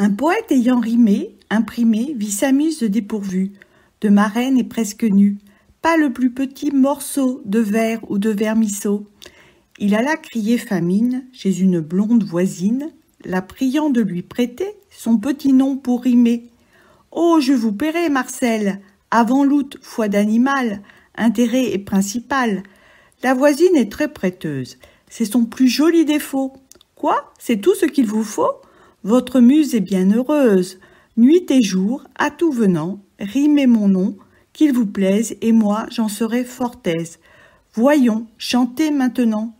Un poète ayant rimé, imprimé, vit sa muse de dépourvue, de marraine et presque nue, pas le plus petit morceau de verre ou de vermisseau. Il alla crier famine chez une blonde voisine, la priant de lui prêter son petit nom pour rimer. Oh, je vous paierai, Marcel, avant l'août, foi d'animal, intérêt et principal. La voisine est très prêteuse. C'est son plus joli défaut. Quoi C'est tout ce qu'il vous faut votre muse est bien heureuse, nuit et jour, à tout venant, rimez mon nom, qu'il vous plaise, et moi j'en serai fort aise. Voyons, chantez maintenant,